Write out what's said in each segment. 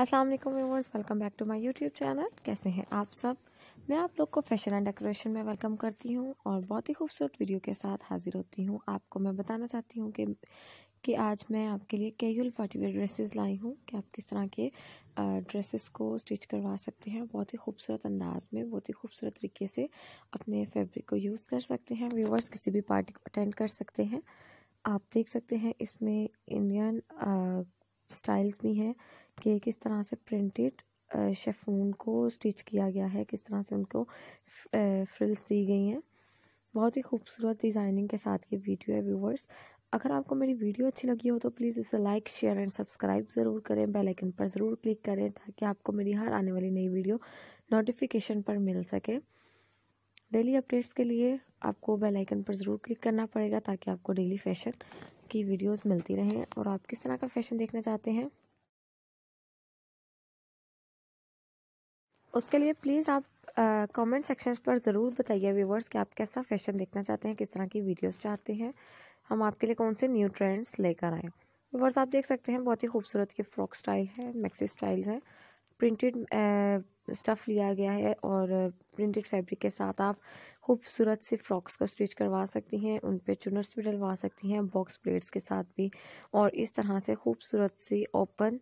अस्सलाम वालेकुम viewers welcome back to my YouTube channel कैसे हैं आप सब मैं आप लोग को फैशन एंड डेकोरेशन में वेलकम करती हूं और बहुत ही खूबसूरत वीडियो के साथ हाजिर होती हूं आपको मैं बताना चाहती हूं कि कि आज मैं आपके लिए कैजुअल पार्टीवेयर ड्रेसेस लाई हूं कि आप किस तरह के ड्रेसेस को स्टिच करवा सकते हैं बहुत ही खूबसूरत अंदाज में बहुत ही खूबसूरत तरीके से अपने फैब्रिक को यूज़ कर सकते हैं व्यूवर्स किसी भी पार्टी को अटेंड कर सकते हैं आप देख सकते हैं इसमें इंडियन स्टाइल्स भी हैं कि किस तरह से प्रिंटेड शेफून को स्टिच किया गया है किस तरह से उनको फ्रिल्स दी गई हैं बहुत ही खूबसूरत डिज़ाइनिंग के साथ ये वीडियो है व्यूवर्स अगर आपको मेरी वीडियो अच्छी लगी हो तो प्लीज़ इसे लाइक शेयर एंड सब्सक्राइब ज़रूर करें बेल आइकन पर ज़रूर क्लिक करें ताकि आपको मेरी हर आने वाली नई वीडियो नोटिफिकेशन पर मिल सके डेली अपडेट्स के लिए आपको बेल आइकन पर ज़रूर क्लिक करना पड़ेगा ताकि आपको डेली फैशन की वीडियोस मिलती रहें और आप किस तरह का फैशन देखना चाहते हैं उसके लिए प्लीज़ आप कमेंट सेक्शन पर ज़रूर बताइए व्यूवर्स कि आप कैसा फैशन देखना चाहते हैं किस तरह की वीडियोस चाहते हैं हम आपके लिए कौन से न्यू ट्रेंड्स लेकर आएँ व्यूवर्स आप देख सकते हैं बहुत ही खूबसूरत ये फ्रॉक स्टाइल है मैक्सी स्टाइल्स हैं प्रिंटेड स्टफ़ uh, लिया गया है और प्रिंटेड फैब्रिक के साथ आप खूबसूरत से फ्रॉक्स का स्टिच करवा सकती हैं उन पे चुनर्स भी डलवा सकती हैं बॉक्स प्लेट्स के साथ भी और इस तरह से खूबसूरत सी ओपन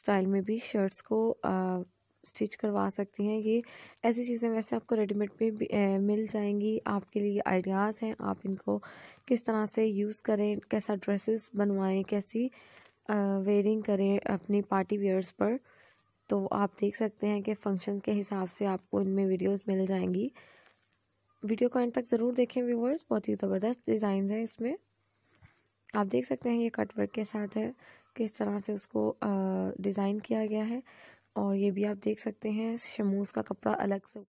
स्टाइल में भी शर्ट्स को आ, स्टिच करवा सकती हैं ये ऐसी चीज़ें वैसे आपको रेडीमेड में मिल जाएंगी आपके लिए आइडियाज़ हैं आप इनको किस तरह से यूज़ करें कैसा ड्रेसेस बनवाएं कैसी वेयरिंग करें अपनी पार्टी वेयर्स पर तो आप देख सकते हैं कि फंक्शन के हिसाब से आपको इनमें वीडियोस मिल जाएंगी वीडियो को एंड तक ज़रूर देखें व्यूवर्स बहुत ही ज़बरदस्त डिज़ाइन है इसमें आप देख सकते हैं ये कटवर्क के साथ है किस तरह से उसको डिज़ाइन किया गया है और ये भी आप देख सकते हैं शमूस का कपड़ा अलग से